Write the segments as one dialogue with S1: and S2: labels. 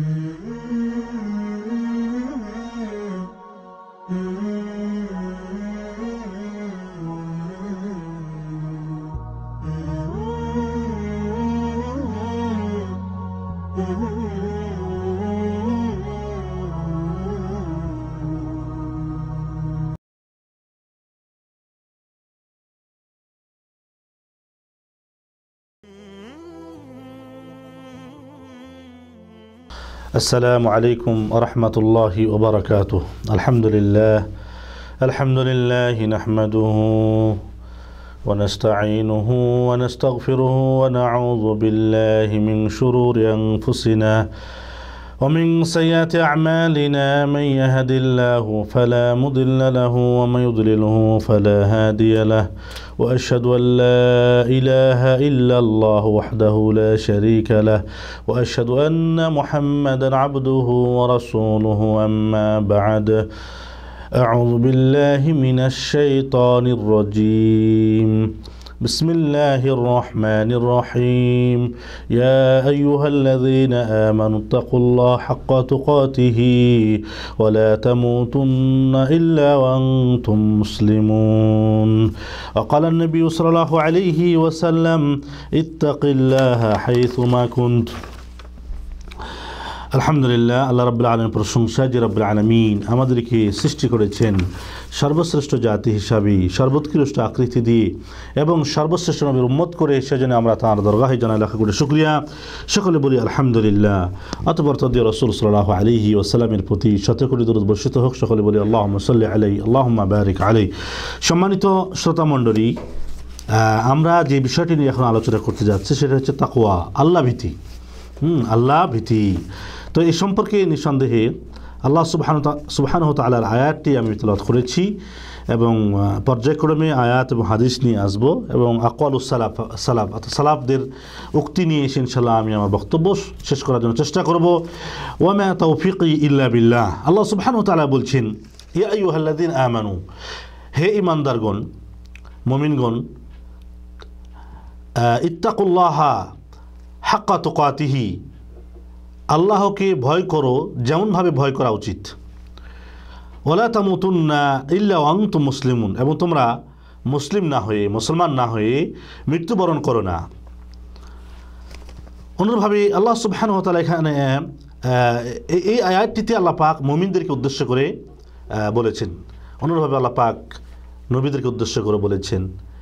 S1: Mm-hmm. السلام عليكم ورحمة الله وبركاته الحمد لله الحمد لله نحمده ونستعينه ونستغفره ونعوذ بالله من شرور أنفسنا ومن سيئات أعمالنا من يهد الله فلا مضل له ومن يضلله فلا هادي له وأشهد أن لا إله إلا الله وحده لا شريك له وأشهد أن محمدا عبده ورسوله أما بعد أعوذ بالله من الشيطان الرجيم بسم الله الرحمن الرحيم يا أيها الذين آمنوا اتقوا الله حق تقاته ولا تموتن إلا وأنتم مسلمون وقال النبي صلى الله عليه وسلم اتق الله حيثما كنت আলহামদুলিল্লাহ আল্লাহ রব আলমের প্রশংসা যে রব আলমিন আমাদেরকে সৃষ্টি করেছেন সর্বশ্রেষ্ঠ জাতি হিসাবে সর্বোৎকৃষ্ট আকৃতি দিয়ে এবং সর্বশ্রেষ্ঠ নবীর উম্মত করে সেজন্য আমরা তাঁর দরগাহে জানাই লেখা করে শুক্রিয়া সকলে বলি আলহামদুলিল্লাহ অতপর তদ্দিয় রসুল সাল্লাহ আলহি ওসালামের প্রতি শতকোটি দূর বর্ষিত হোক সকলে বলি আল্লাহ সাল্লি আলাই আল্লাহ বারিক আলাই সম্মানিত শ্রোতামণ্ডলী আমরা যে বিষয়টি নিয়ে এখন আলোচনা করতে যাচ্ছি সেটা হচ্ছে তাকোয়া আল্লাহ ভীতি হুম আল্লাহ ভীতি তো এ সম্পর্কে নিঃসন্দেহে আল্লাহ সুবহান সুবহান তালার আয়াতটি আমি তেলত করেছি এবং পর্যায়ক্রমে আয়াত এবং হাদিস নিয়ে আসব এবং আকাল সালাফ সালাফ অর্থাৎ সালাফদের উক্তি নিয়ে এসে ইনশাল্লাহ আমি আমার বক্তব্য শেষ করার জন্য চেষ্টা করব ওয়ামা তৌফিক ইল্লা বিল্লাহ আল্লাহ সুবহান তালা বলছেন ইয়াহ্লাদিন আমানু হে ইমানদারগণ মমিনগণ ইত্তাকুল্লাহা হাক্কা তোকাতিহি আল্লাহকে ভয় করো যেমনভাবে ভয় করা উচিত ওলা তামুতুন্না ইল্লা তু মুসলিমুন এবং তোমরা মুসলিম না হয়ে মুসলমান না হয়ে মৃত্যুবরণ করো না অনুরভাবে আল্লাহ সুবহান হতালা এখানে এই আয়াতটিতে আল্লাহ পাক মোমিনদেরকে উদ্দেশ্য করে বলেছেন অনুরভাবে আল্লাহ পাক নবীদেরকে উদ্দেশ্য করে বলেছেন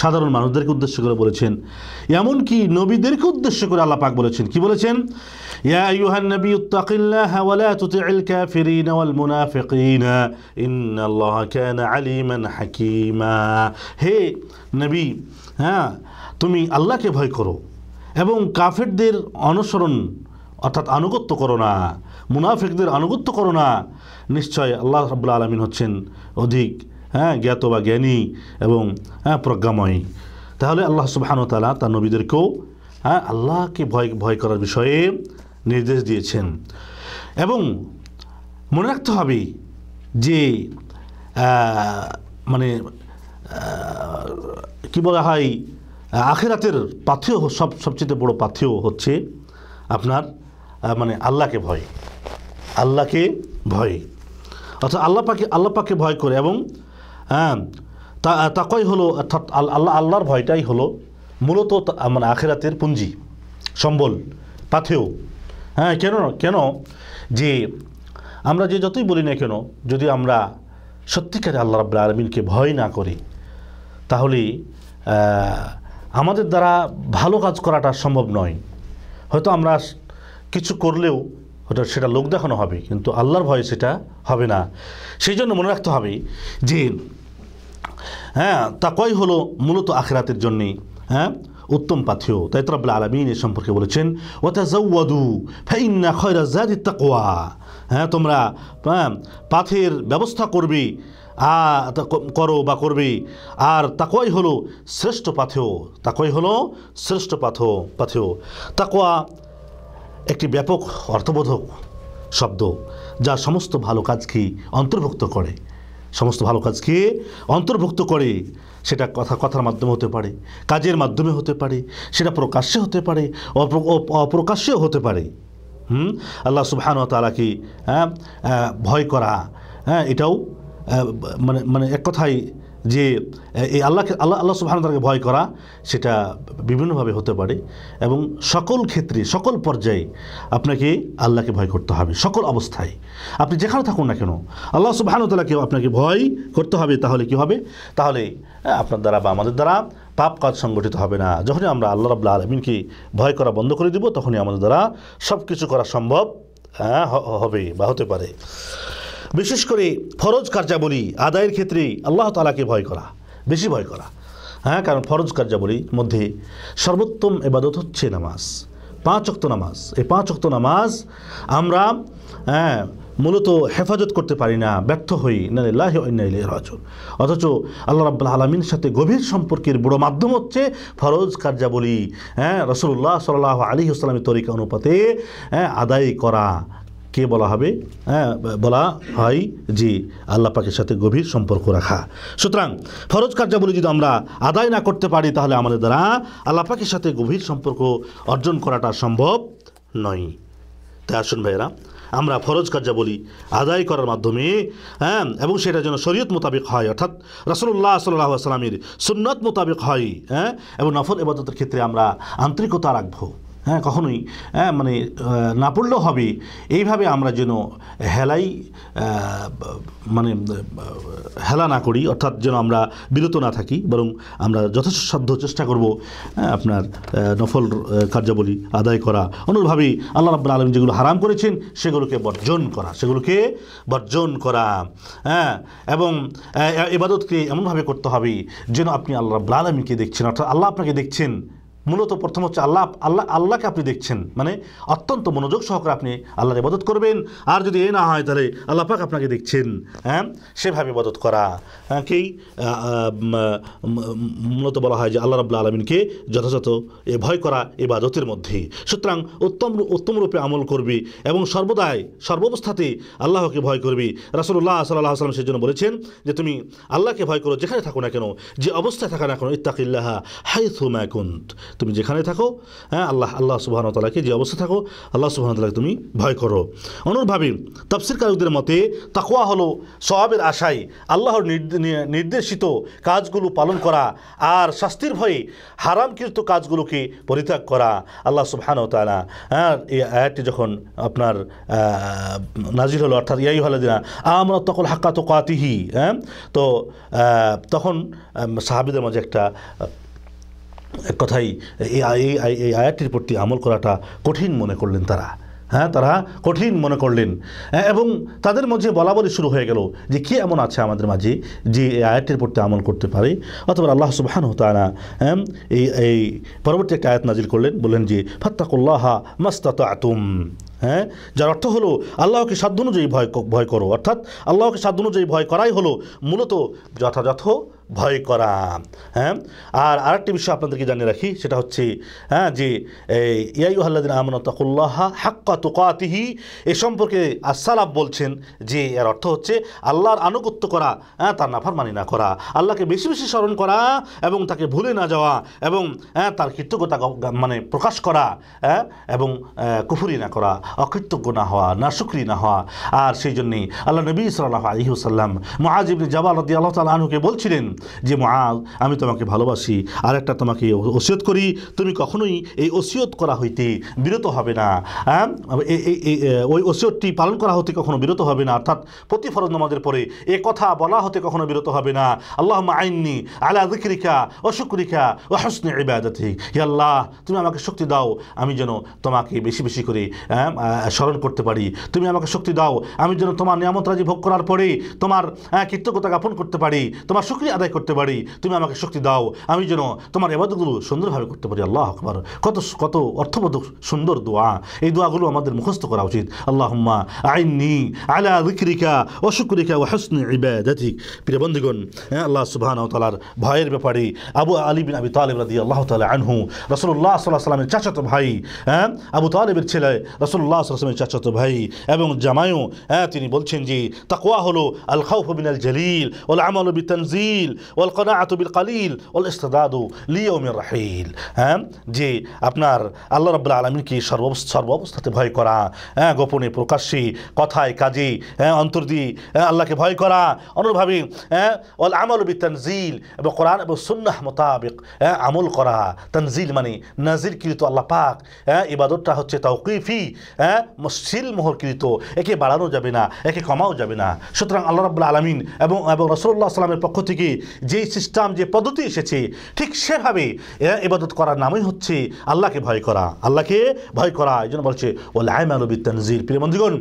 S1: সাধারণ মানুষদেরকে উদ্দেশ্য করে বলেছেন এমনকি নবীদেরকে উদ্দেশ্য করে আল্লাহ পাক বলেছেন কি বলেছেন নবী হে নবী হ্যাঁ তুমি আল্লাহকে ভয় করো এবং কাফেরদের অনুসরণ অর্থাৎ আনুগত্য করো না মুনাফিকদের আনুগত্য করো না নিশ্চয় আল্লাহ রাব্বুল আলমিন হচ্ছেন অধিক হ্যাঁ জ্ঞাত বা জ্ঞানী এবং হ্যাঁ প্রজ্ঞাময়ী তাহলে আল্লাহ সুবাহানু তালা তার নবীদেরকেও হ্যাঁ আল্লাহকে ভয় ভয় করার বিষয়ে নির্দেশ দিয়েছেন এবং মনে রাখতে হবে যে মানে কি বলা হয় আখেরাতের পাথেয় সব সবচেয়ে বড় পাথেয় হচ্ছে আপনার মানে আল্লাহকে ভয় আল্লাহকে ভয় অর্থাৎ আল্লাহ পাকে আল্লাহ পাকে ভয় করে এবং হ্যাঁ তাকই হলো অর্থাৎ আল্লাহ আল্লাহর ভয়টাই হলো মূলত মানে আখেরাতের পুঞ্জি সম্বল পাথেও হ্যাঁ কেন কেন যে আমরা যে যতই বলি না কেন যদি আমরা সত্যিকারে আল্লাহ রাবুল আলমিনকে ভয় না করি তাহলে আমাদের দ্বারা ভালো কাজ করাটা সম্ভব নয় হয়তো আমরা কিছু করলেও সেটা লোক দেখানো হবে কিন্তু আল্লাহর ভয় সেটা হবে না সেই জন্য মনে রাখতে হবে যে হ্যাঁ তাকওয়াই হলো মূলত আখেরাতের জন্যে হ্যাঁ উত্তম পাথিও তাই তরাবুল আলমিন এ সম্পর্কে বলেছেন খয়রা তাকোয়া হ্যাঁ তোমরা হ্যাঁ, পাথের ব্যবস্থা করবে আ করো বা করবে আর তাকোয়াই হলো শ্রেষ্ঠ পাথেও তাকোয়াই হলো শ্রেষ্ঠ পাথ পাথেও তাকোয়া একটি ব্যাপক অর্থবোধক শব্দ যা সমস্ত ভালো কাজকে অন্তর্ভুক্ত করে সমস্ত ভালো কাজকে অন্তর্ভুক্ত করে সেটা কথা কথার মাধ্যমে হতে পারে কাজের মাধ্যমে হতে পারে সেটা প্রকাশ্যে হতে পারে অপ্রকাশ্যেও হতে পারে হুম আল্লাহ সুবহান তালাকে হ্যাঁ, ভয় করা হ্যাঁ এটাও মানে মানে এক কথায় যে এই আল্লাহকে আল্লাহ আল্লাহ সুবাহানতালাকে ভয় করা সেটা বিভিন্নভাবে হতে পারে এবং সকল ক্ষেত্রে সকল পর্যায়ে আপনাকে আল্লাহকে ভয় করতে হবে সকল অবস্থায় আপনি যেখানে থাকুন না কেন আল্লাহ সুবাহানতালাকে আপনাকে ভয় করতে হবে তাহলে কি হবে তাহলে আপনার দ্বারা বা আমাদের দ্বারা পাপ কাজ সংগঠিত হবে না যখনই আমরা আল্লাহ রাবুল্লা আলমিনকে ভয় করা বন্ধ করে দেবো তখনই আমাদের দ্বারা সব কিছু করা সম্ভব হ্যাঁ, হবে বা হতে পারে বিশেষ করে ফরজ কার্যাবলী আদায়ের ক্ষেত্রে আল্লাহ তালাকে ভয় করা বেশি ভয় করা হ্যাঁ কারণ ফরজ কার্যাবলীর মধ্যে সর্বোত্তম এবাদত হচ্ছে নামাজ পাঁচ অক্ত নামাজ এই পাঁচ অক্ত নামাজ আমরা হ্যাঁ মূলত হেফাজত করতে পারি না ব্যর্থ হই নাহ রাজন অথচ আল্লাহ রাবুল্লাহ আলমিনের সাথে গভীর সম্পর্কের বড় মাধ্যম হচ্ছে ফরজ কার্যাবলী হ্যাঁ রসুল্লাহ সাল আলী আসসালামের তরিকা অনুপাতে হ্যাঁ, আদায় করা কে বলা হবে হ্যাঁ বলা হয় যে আল্লাহ পাকের সাথে গভীর সম্পর্ক রাখা সুতরাং ফরজ কার্যাবলী যদি আমরা আদায় না করতে পারি তাহলে আমাদের দ্বারা আল্লাহ পাকের সাথে গভীর সম্পর্ক অর্জন করাটা সম্ভব নয় তাই আসুন ভাইয়েরা আমরা ফরজ কার্যাবলী আদায় করার মাধ্যমে হ্যাঁ এবং সেটা যেন শরীয়ত মোতাবেক হয় অর্থাৎ রসুল্লাহ সাল্লাহ আসলামের সুন্নত মোতাবেক হয় হ্যাঁ এবং নফল এবাদতের ক্ষেত্রে আমরা আন্তরিকতা রাখবো হ্যাঁ কখনোই হ্যাঁ মানে না পড়লেও হবে এইভাবে আমরা যেন হেলাই মানে হেলা না করি অর্থাৎ যেন আমরা বিরত না থাকি বরং আমরা যথেষ্ট সাধ্য চেষ্টা করব হ্যাঁ, আপনার নফল কার্যাবলী আদায় করা অনুরভাবে আল্লাহ রাবুল আলম যেগুলো হারাম করেছেন সেগুলোকে বর্জন করা সেগুলোকে বর্জন করা হ্যাঁ এবং এবাদতকে এমনভাবে করতে হবে যেন আপনি আল্লাহ রাবুল আলমীকে দেখছেন অর্থাৎ আল্লাহ আপনাকে দেখছেন মূলত প্রথম হচ্ছে আল্লাহ আল্লাহ আল্লাহকে আপনি দেখছেন মানে অত্যন্ত মনোযোগ সহকারে আপনি আল্লাহর ইবাদত করবেন আর যদি এ না হয় তাহলে আল্লাহ পাক আপনাকে দেখছেন হ্যাঁ সেভাবে ইবাদত করা হ্যাঁ, কেই মূলত বলা হয় যে আল্লাহ রাবুল্লা আলমিনকে যথাযথ এ ভয় করা ইবাদতের মধ্যে সুতরাং উত্তম উত্তম রূপে আমল করবে এবং সর্বদাই সর্বাবস্থাতে আল্লাহকে ভয় করবে রাসুল্লাহ সাল্লাহ সাল্লাম সেজন্য বলেছেন যে তুমি আল্লাহকে ভয় করো যেখানে থাকো না কেন যে অবস্থায় থাকা না কেন ইত্তাকিল্লাহা হাই সুমাকুন্ত তুমি যেখানে থাকো হ্যাঁ আল্লাহ আল্লাহ সুবাহনতালাকে যে অবস্থা থাকো আল্লাহ তালাকে তুমি ভয় করো অনুরভাবে তফসির কারকদের মতে তাকুয়া হলো সবাবের আশায় আল্লাহর নির্দেশিত কাজগুলো পালন করা আর শাস্তির ভয়ে হারামকৃত কাজগুলোকে পরিত্যাগ করা আল্লাহ সুবাহনতালা হ্যাঁ এই আয়াতটি যখন আপনার নাজির হলো অর্থাৎ ইয়াই দিনা আমরা তখন হাক্কা তো কাতিহি হ্যাঁ তো তখন সাহাবিদের মাঝে একটা এক কথাই এই এই আয়াতটির প্রতি আমল করাটা কঠিন মনে করলেন তারা হ্যাঁ তারা কঠিন মনে করলেন এবং তাদের মধ্যে বলাবলি শুরু হয়ে গেল যে কি এমন আছে আমাদের মাঝে যে এই আয়াতটির প্রতি আমল করতে পারে অথবা আল্লাহ সুবাহান না হ্যাঁ, এই এই পরবর্তী একটা আয়াত নাজিল করলেন বললেন যে ফাত্তাকুল্লাহা মাস্তাত আতুম হ্যাঁ যার অর্থ হলো আল্লাহকে সাধ্য অনুযায়ী ভয় ভয় করো অর্থাৎ আল্লাহকে সাধ্য অনুযায়ী ভয় করাই হলো মূলত যথাযথ ভয় করা হ্যাঁ আর আরেকটি বিষয় আপনাদেরকে জানিয়ে রাখি সেটা হচ্ছে হ্যাঁ যে এই ইয়াইহাল্লাদিন আমনতাকুল্লাহা হাক্কা তোকাতিহি এ সম্পর্কে আসালাব বলছেন যে এর অর্থ হচ্ছে আল্লাহর আনুগত্য করা হ্যাঁ তার নাফার মানি না করা আল্লাহকে বেশি বেশি স্মরণ করা এবং তাকে ভুলে না যাওয়া এবং হ্যাঁ তার কৃতজ্ঞতা মানে প্রকাশ করা হ্যাঁ এবং কুফুরি না করা অকৃতজ্ঞ না হওয়া না সুক্রি না হওয়া আর সেই জন্যে আল্লাহ নবী সাল্লাহ আলহিউসাল্লাম মহাজিবী জবাল আল্লাহ তাল বলছিলেন যে মাল আমি তোমাকে ভালোবাসি আর একটা তোমাকে ওসিয়ত করি তুমি কখনোই এই ওসিয়ত করা হইতে বিরত হবে না হ্যাঁ ওই ওসিয়তটি পালন করা হতে কখনো বিরত হবে না অর্থাৎ প্রতি ফরজ নামাজের পরে এ কথা বলা হতে কখনো বিরত হবে না আল্লাহ আইননি আলা দিকরিকা ও ও হসনে ইবাদতি আল্লাহ তুমি আমাকে শক্তি দাও আমি যেন তোমাকে বেশি বেশি করে স্মরণ করতে পারি তুমি আমাকে শক্তি দাও আমি যেন তোমার নিয়ামত রাজি ভোগ করার পরে তোমার কৃতজ্ঞতা জ্ঞাপন করতে পারি তোমার শুক্রিয়া আদায় আদায় করতে পারি তুমি আমাকে শক্তি দাও আমি যেন তোমার এবাদতগুলো সুন্দরভাবে করতে পারি আল্লাহ আকবর কত কত অর্থবোধ সুন্দর দোয়া এই দোয়াগুলো আমাদের মুখস্থ করা উচিত আল্লাহ আইনি আলা উকরিকা অশুকরিকা ও হসন ইবাদাতিক প্রিয় বন্ধুগণ হ্যাঁ, আল্লাহ সুবাহান তালার ভয়ের ব্যাপারে আবু আলী বিন আবি তালেব রাদি আল্লাহ তালা আনহু রসুল্লাহ সাল্লাহ সাল্লামের চাচাত ভাই হ্যাঁ আবু তালেবের ছেলে রসুল্লাহ সাল্লামের চাচাত ভাই এবং জামায়ও হ্যাঁ তিনি বলছেন যে তাকোয়া হলো আল খাউফ বিন আল জলিল ওল আমল বি তনজিল হ্যাঁ? ভয় করা হ্যাঁ গোপনে প্রকাশ্যে কথায় কাজে হ্যাঁ অন্তর দিয়ে হ্যাঁ, আল্লাহকে ভয় করা অনুরভাবে হ্যাঁ ওয়াল তনজিল এবং কোরআন এবং সুন্নাহ মোতাবেক হ্যাঁ আমল করা তনজিল মানে নাজিরকৃত আল্লাহ পাক হ্যাঁ ইবাদতটা হচ্ছে তাওকিফি হ্যাঁ মোহর কৃত একে বাড়ানো যাবে না একে কমাও যাবে না সুতরাং আল্লাহ রব্লা আলমিন এবং এবং রসুল্লাহ সাল্লামের পক্ষ থেকে যেই সিস্টেম যে পদ্ধতি এসেছে ঠিক সেভাবে এবাদত করার নামই হচ্ছে আল্লাহকে ভয় করা আল্লাহকে ভয় করা এই জন্য বলছে ও লাইমালবি তানজির প্রিয় বন্ধুগণ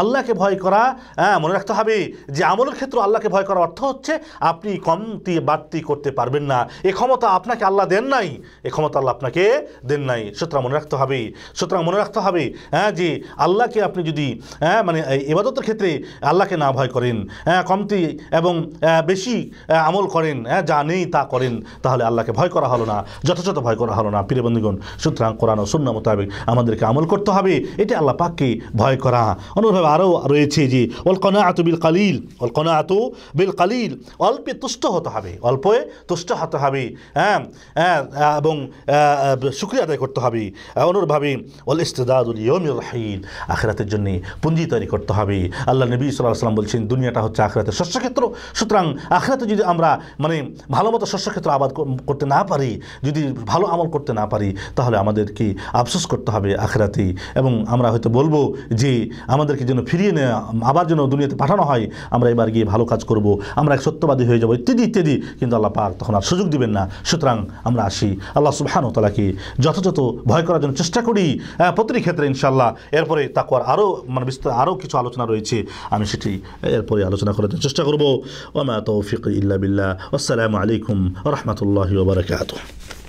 S1: আল্লাহকে ভয় করা হ্যাঁ, মনে রাখতে হবে যে আমলের ক্ষেত্রে আল্লাহকে ভয় করার অর্থ হচ্ছে আপনি কমতি বাড়তি করতে পারবেন না এ ক্ষমতা আপনাকে আল্লাহ দেন নাই এ ক্ষমতা আল্লাহ আপনাকে দেন নাই সুতরাং মনে রাখতে হবে সুতরাং মনে রাখতে হবে হ্যাঁ যে আল্লাহকে আপনি যদি হ্যাঁ মানে এবাদতের ক্ষেত্রে আল্লাহকে না ভয় করেন হ্যাঁ কমতি এবং হ্যাঁ, বেশি বেশি আমল করেন হ্যাঁ যা নেই তা করেন তাহলে আল্লাহকে ভয় করা হলো না যথাযথ ভয় করা হলো না বন্ধুগণ সুতরাং কোরআন ও সুন্না মোতাবেক আমাদেরকে আমল করতে হবে এটা আল্লাহ পাককে ভয় করা অনুভাবে আরও রয়েছে যে অলকনা কনা আতু বিল কালিল অলকনা কনা আতু বিল কালিল অল্পে তুষ্ট হতে হবে অল্পে তুষ্ট হতে হবে হ্যাঁ, হ্যাঁ এবং শুক্রিয়া আদায় করতে হবে অনুরভাবে অল ইস্তেদাদুল ইয়মির রাহিল আখরাতের জন্য পুঞ্জি তৈরি করতে হবে আল্লাহ নবী সাল্লাহ সাল্লাম বলছেন দুনিয়াটা হচ্ছে আখরাতের শস্যক্ষেত্র সুতরাং আখরাতে যদি আমরা মানে ভালো মতো শস্যক্ষেত্র আবাদ করতে না পারি যদি ভালো আমল করতে না পারি তাহলে আমাদেরকে আফসোস করতে হবে আখরাতে এবং আমরা হয়তো বলবো যে আমাদেরকে যেন ফিরিয়ে নেওয়া আবার যেন দুনিয়াতে পাঠানো হয় আমরা এবার গিয়ে ভালো কাজ করব আমরা এক সত্যবাদী হয়ে যাবো ইত্যাদি ইত্যাদি কিন্তু আল্লাহ পাক তখন আর সুযোগ দিবেন না সুতরাং আমরা আসি আল্লাহ তালাকে যথাযথ ভয় করার জন্য চেষ্টা করি প্রতিটি ক্ষেত্রে ইনশাল্লাহ এরপরে তাকুয়ার আরও মানে বিস্তার আরও কিছু আলোচনা রয়েছে আমি সেটি এরপরে আলোচনা করার জন্য চেষ্টা করবো ওমা التوفيق إلا بالله والسلام عليكم ورحمة الله وبركاته